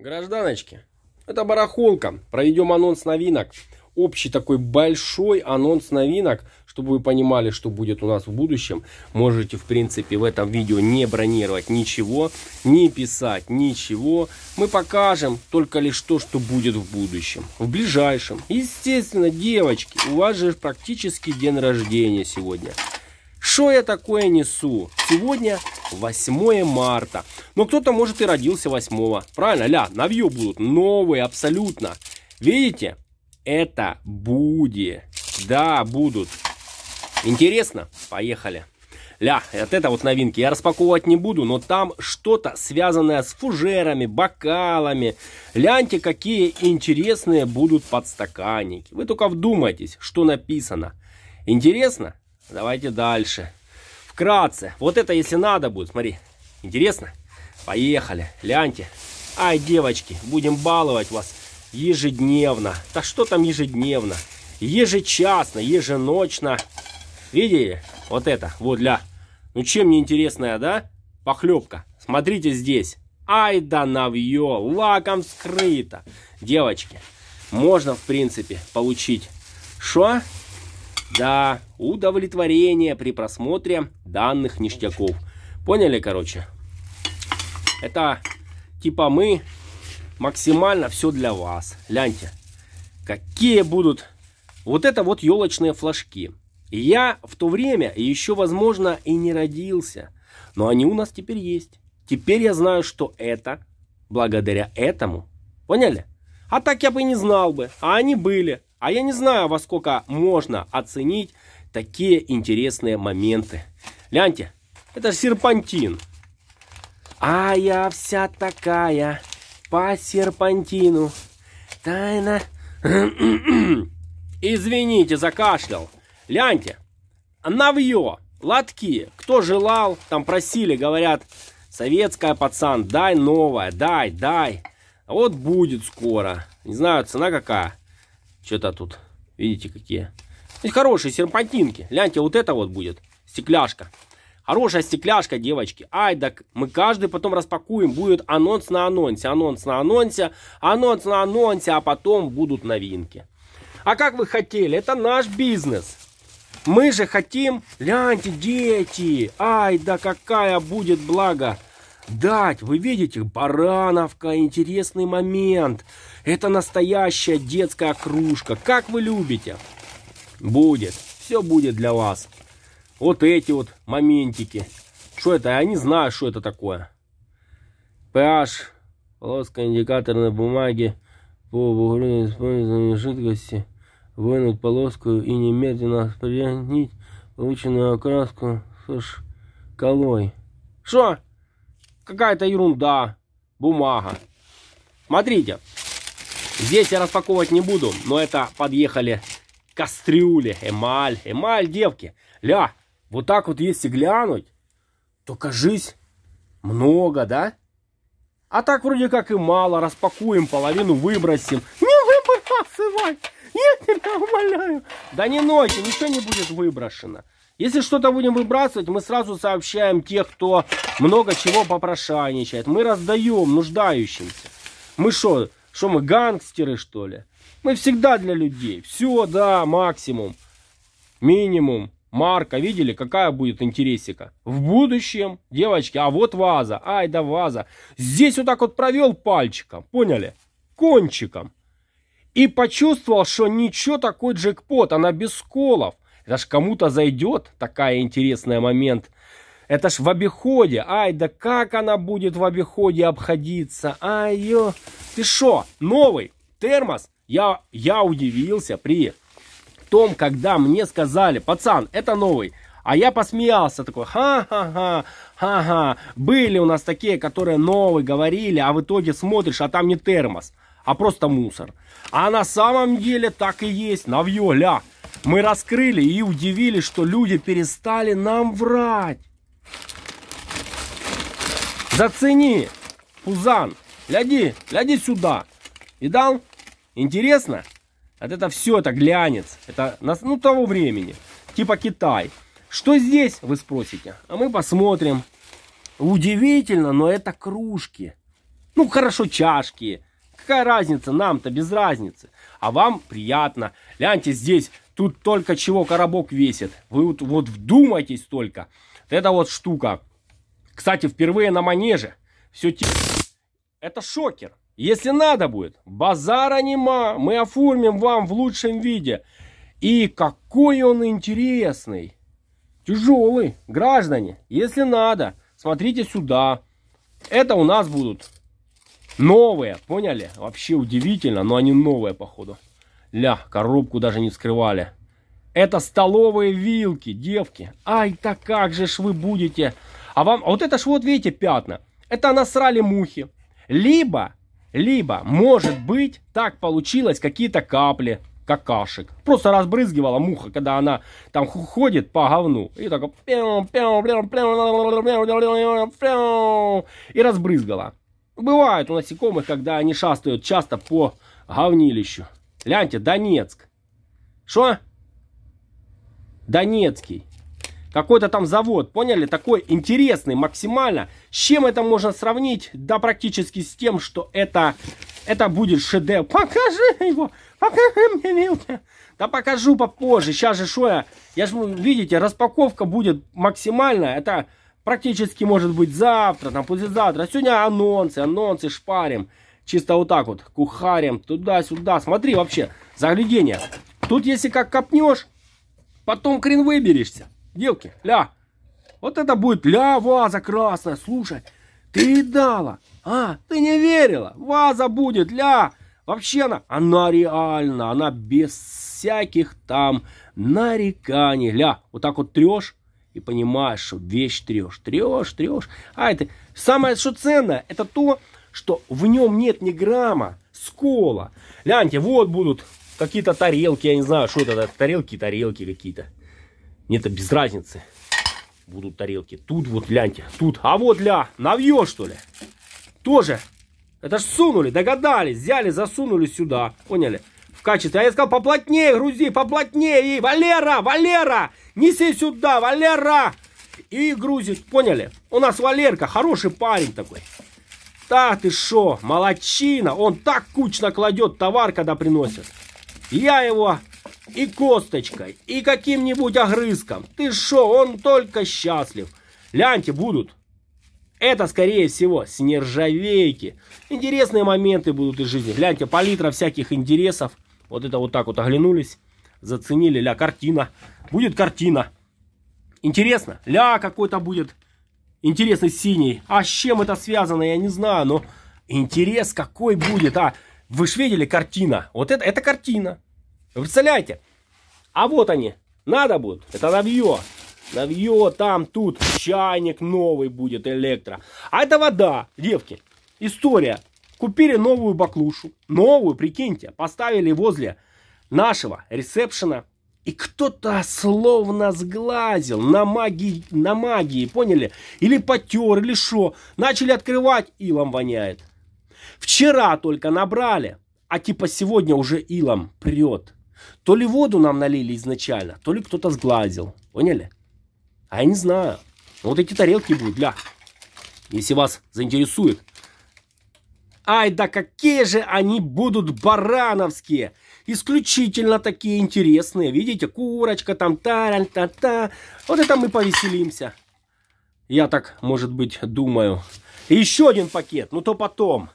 Гражданочки, это барахолка. Проведем анонс новинок. Общий такой большой анонс новинок, чтобы вы понимали, что будет у нас в будущем. Можете, в принципе, в этом видео не бронировать ничего, не писать ничего. Мы покажем только лишь то, что будет в будущем, в ближайшем. Естественно, девочки, у вас же практически день рождения сегодня. Что я такое несу? Сегодня 8 марта. Но кто-то, может, и родился 8. Правильно, ля, на будут новые абсолютно. Видите? Это буди. Да, будут. Интересно? Поехали. Ля, вот это вот новинки. Я распаковывать не буду, но там что-то связанное с фужерами, бокалами. Ляньте, какие интересные будут подстаканники. Вы только вдумайтесь, что написано. Интересно? Давайте дальше. Вкратце. Вот это если надо будет. Смотри. Интересно? Поехали. Ляньте. Ай, девочки, будем баловать вас ежедневно. Да что там ежедневно? Ежечасно, еженочно. Видели? Вот это. Вот для... Ну чем неинтересная, да? Похлебка. Смотрите здесь. Ай да навье, лаком скрыто. Девочки, можно в принципе получить... Что? Да, удовлетворение при просмотре данных ништяков. Поняли, короче? Это типа мы максимально все для вас. Гляньте, какие будут вот это вот елочные флажки. Я в то время еще, возможно, и не родился. Но они у нас теперь есть. Теперь я знаю, что это благодаря этому. Поняли? А так я бы не знал бы. А они были. А я не знаю, во сколько можно оценить такие интересные моменты. Гляньте, это серпантин. А я вся такая по серпантину. Тайна. Извините, закашлял. Ляньте, навье, лотки. Кто желал, там просили, говорят, советская пацан, дай новое, дай, дай. вот будет скоро. Не знаю, цена какая. Что-то тут, видите, какие. Здесь хорошие серпантинки. Гляньте, вот это вот будет стекляшка. Хорошая стекляшка, девочки. Ай, да мы каждый потом распакуем. Будет анонс на анонсе, анонс на анонсе, анонс на анонсе, а потом будут новинки. А как вы хотели? Это наш бизнес. Мы же хотим... Гляньте, дети! Ай, да какая будет благо! дать. Вы видите, барановка, интересный момент. Это настоящая детская кружка. Как вы любите? Будет. Все будет для вас. Вот эти вот моментики. Что это? Я не знаю, что это такое. PH, полоска индикаторной бумаги по бугру использованию жидкости. Вынуть полоску и немедленно распределить полученную окраску с колой. Что? какая-то ерунда, бумага. Смотрите, здесь я распаковывать не буду, но это подъехали кастрюли, эмаль, эмаль, девки. Ля, вот так вот если глянуть, то кажись много, да? А так вроде как и мало, распакуем, половину выбросим. Не выбрасывай, я тебя умоляю. Да не ночи, ничего не будет выброшено. Если что-то будем выбрасывать, мы сразу сообщаем тех, кто много чего попрошайничает. Мы раздаем нуждающимся. Мы что, что мы гангстеры, что ли? Мы всегда для людей. Все, да, максимум, минимум. Марка, видели, какая будет интересика? В будущем, девочки, а вот ваза, ай да ваза. Здесь вот так вот провел пальчиком, поняли? Кончиком. И почувствовал, что ничего такой джекпот, она без сколов. Это ж кому-то зайдет такая интересная момент. Это ж в обиходе. Ай, да как она будет в обиходе обходиться? Ай, ё. Ты шо, новый термос? Я, я удивился при том, когда мне сказали, пацан, это новый. А я посмеялся такой, ха-ха-ха, ха-ха. Были у нас такие, которые новый говорили, а в итоге смотришь, а там не термос а просто мусор. А на самом деле так и есть, навье, ля. Мы раскрыли и удивились, что люди перестали нам врать. Зацени, Пузан, гляди, гляди сюда. И дал? Интересно? Вот это все, это глянец. Это ну того времени. Типа Китай. Что здесь, вы спросите? А мы посмотрим. Удивительно, но это кружки. Ну хорошо, чашки Какая разница нам-то, без разницы. А вам приятно. Ляньте здесь, тут только чего коробок весит. Вы вот, вот вдумайтесь только. Вот эта вот штука. Кстати, впервые на манеже. Все те... Это шокер. Если надо будет, базара нема. Мы оформим вам в лучшем виде. И какой он интересный. Тяжелый. Граждане, если надо, смотрите сюда. Это у нас будут Новые, поняли? Вообще удивительно, но они новые, походу. Ля, коробку даже не вскрывали. Это столовые вилки, девки. Ай, так как же ж вы будете? А вам, вот это ж вот, видите, пятна. Это насрали мухи. Либо, либо, может быть, так получилось какие-то капли какашек. Просто разбрызгивала муха, когда она там ходит по говну. И так и разбрызгала. Бывают у насекомых, когда они шастают часто по говнилищу. Гляньте, Донецк. Что? Донецкий. Какой-то там завод, поняли? Такой интересный максимально. С чем это можно сравнить? Да практически с тем, что это, это будет шедевр. Покажи его, покажи мне, Милка. Да покажу попозже. Сейчас же что я... Я же, ну, видите, распаковка будет максимальная. Это практически может быть завтра, там послезавтра. Сегодня анонсы, анонсы шпарим. Чисто вот так вот, кухарим, туда-сюда. Смотри вообще, заглядение. Тут если как копнешь, потом крен выберешься. Девки, ля. Вот это будет ля, ваза красная. Слушай, ты дала. А, ты не верила. Ваза будет, ля. Вообще она, она реально, она без всяких там нареканий. Ля, вот так вот трешь, и понимаешь, что вещь трешь, трешь, трешь. А это самое что ценное, это то, что в нем нет ни грамма скола. Гляньте, вот будут какие-то тарелки, я не знаю, что это, тарелки, тарелки какие-то. Нет, это без разницы. Будут тарелки. Тут вот, гляньте, тут. А вот, ля, навье, что ли? Тоже. Это ж сунули, догадались, взяли, засунули сюда. Поняли? в качестве. А я сказал, поплотнее грузи, поплотнее. И, Валера, Валера, неси сюда, Валера. И грузит, поняли? У нас Валерка, хороший парень такой. Так ты шо, молочина. Он так кучно кладет товар, когда приносит. Я его и косточкой, и каким-нибудь огрызком. Ты шо, он только счастлив. Ляньте будут. Это, скорее всего, с нержавейки. Интересные моменты будут из жизни. Гляньте, палитра всяких интересов. Вот это вот так вот оглянулись, заценили, ля, картина. Будет картина. Интересно, ля какой-то будет интересный синий. А с чем это связано, я не знаю, но интерес какой будет. А, вы же видели картина? Вот это, это картина. Вы представляете? А вот они. Надо будет. Это навье. Навье там, тут. Чайник новый будет, электро. А это вода, девки. История. Купили новую баклушу. Новую, прикиньте. Поставили возле нашего ресепшена. И кто-то словно сглазил на магии, на магии, поняли? Или потер, или что Начали открывать, илом воняет. Вчера только набрали, а типа сегодня уже илом прет. То ли воду нам налили изначально, то ли кто-то сглазил. Поняли? А я не знаю. Ну, вот эти тарелки будут, для. Если вас заинтересует, Ай да какие же они будут барановские! Исключительно такие интересные. Видите, курочка там, та та та Вот это мы повеселимся. Я так, может быть, думаю. И еще один пакет, ну то потом.